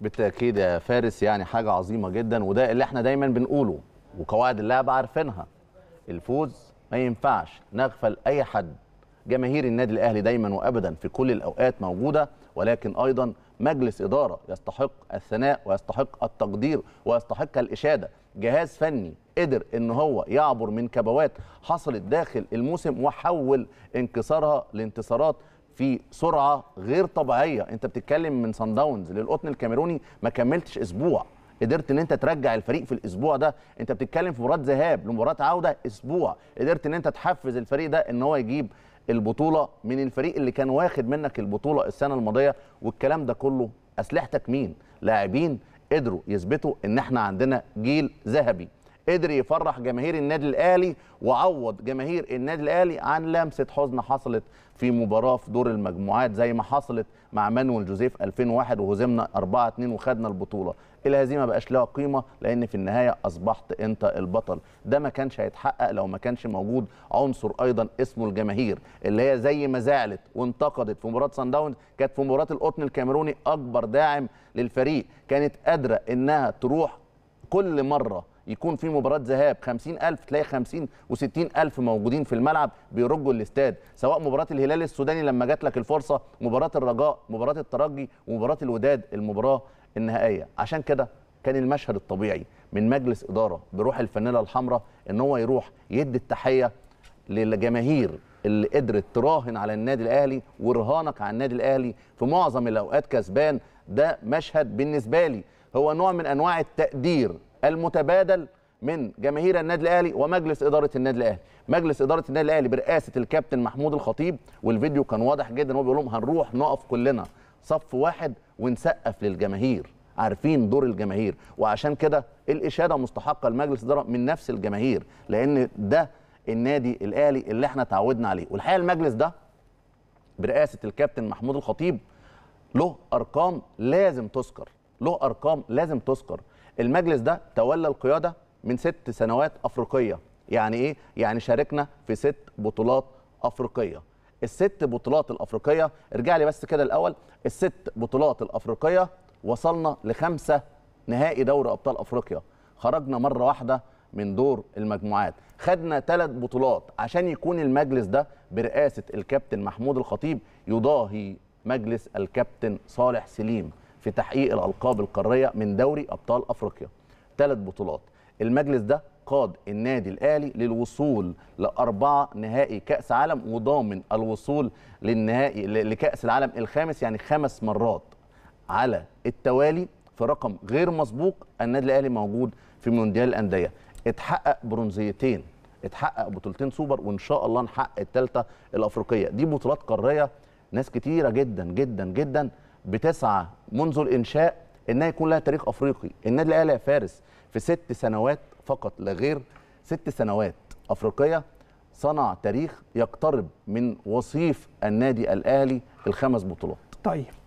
بالتاكيد يا فارس يعني حاجه عظيمه جدا وده اللي احنا دايما بنقوله وقواعد اللعبه عارفينها الفوز ما ينفعش نغفل اي حد جماهير النادي الاهلي دايما وابدا في كل الاوقات موجوده ولكن ايضا مجلس اداره يستحق الثناء ويستحق التقدير ويستحق الاشاده جهاز فني قدر ان هو يعبر من كبوات حصلت داخل الموسم وحول انكسارها لانتصارات في سرعه غير طبيعيه انت بتتكلم من سان داونز للقطن الكاميروني ما كملتش اسبوع قدرت ان انت ترجع الفريق في الاسبوع ده انت بتتكلم في مباراه ذهاب لمباراه عوده اسبوع قدرت ان انت تحفز الفريق ده ان هو يجيب البطوله من الفريق اللي كان واخد منك البطوله السنه الماضيه والكلام ده كله اسلحتك مين لاعبين قدروا يثبتوا ان احنا عندنا جيل ذهبي قدر يفرح جماهير النادي الاهلي وعوض جماهير النادي الاهلي عن لمسه حزن حصلت في مباراه في دور المجموعات زي ما حصلت مع مانويل جوزيف 2001 وهزمنا 4 2 وخدنا البطوله الهزيمه بقاش لها قيمه لان في النهايه اصبحت انت البطل ده ما كانش هيتحقق لو ما كانش موجود عنصر ايضا اسمه الجماهير اللي هي زي ما زعلت وانتقدت في مباراه سان داونز كانت في مباراه القطن الكاميروني اكبر داعم للفريق كانت قادره انها تروح كل مره يكون في مباراه ذهاب 50000 تلاقي 50 و60000 موجودين في الملعب بيرجوا الاستاد سواء مباراه الهلال السوداني لما جات لك الفرصه مباراه الرجاء مباراه الترجي ومباراه الوداد المباراه النهائيه عشان كده كان المشهد الطبيعي من مجلس اداره بروح الفانيلا الحمراء ان هو يروح يدي التحيه للجماهير اللي قدرت تراهن على النادي الاهلي ورهانك على النادي الاهلي في معظم الاوقات كسبان ده مشهد بالنسبه لي هو نوع من انواع التقدير المتبادل من جماهير النادي الاهلي ومجلس اداره النادي الاهلي مجلس اداره النادي الاهلي برئاسه الكابتن محمود الخطيب والفيديو كان واضح جدا وهو بيقول لهم هنروح نقف كلنا صف واحد ونسقف للجماهير عارفين دور الجماهير وعشان كده الاشاده مستحقه لمجلس اداره من نفس الجماهير لان ده النادي الاهلي اللي احنا تعودنا عليه والحقيقه المجلس ده برئاسه الكابتن محمود الخطيب له ارقام لازم تذكر له ارقام لازم تذكر المجلس ده تولى القياده من ست سنوات افريقيه يعني ايه يعني شاركنا في ست بطولات افريقيه الست بطولات الافريقيه ارجع لي بس كده الاول الست بطولات الافريقيه وصلنا لخمسه نهائي دوري ابطال افريقيا خرجنا مره واحده من دور المجموعات خدنا ثلاث بطولات عشان يكون المجلس ده برئاسه الكابتن محمود الخطيب يضاهي مجلس الكابتن صالح سليم في تحقيق الألقاب القارية من دوري أبطال أفريقيا ثلاث بطولات المجلس ده قاد النادي الأهلي للوصول لأربعة نهائي كأس عالم وضامن الوصول للنهائي لكأس العالم الخامس يعني خمس مرات على التوالي في رقم غير مسبوق النادي الأهلي موجود في مونديال الأندية اتحقق برونزيتين اتحقق بطولتين سوبر وان شاء الله نحقق الثالثه الافريقيه دي بطولات قاريه ناس كتيره جدا جدا جدا بتسعى منذ الانشاء انها يكون لها تاريخ افريقي النادي الاهلي يا فارس في ست سنوات فقط لا غير ست سنوات افريقيه صنع تاريخ يقترب من وصيف النادي الاهلي الخمس بطولات طيب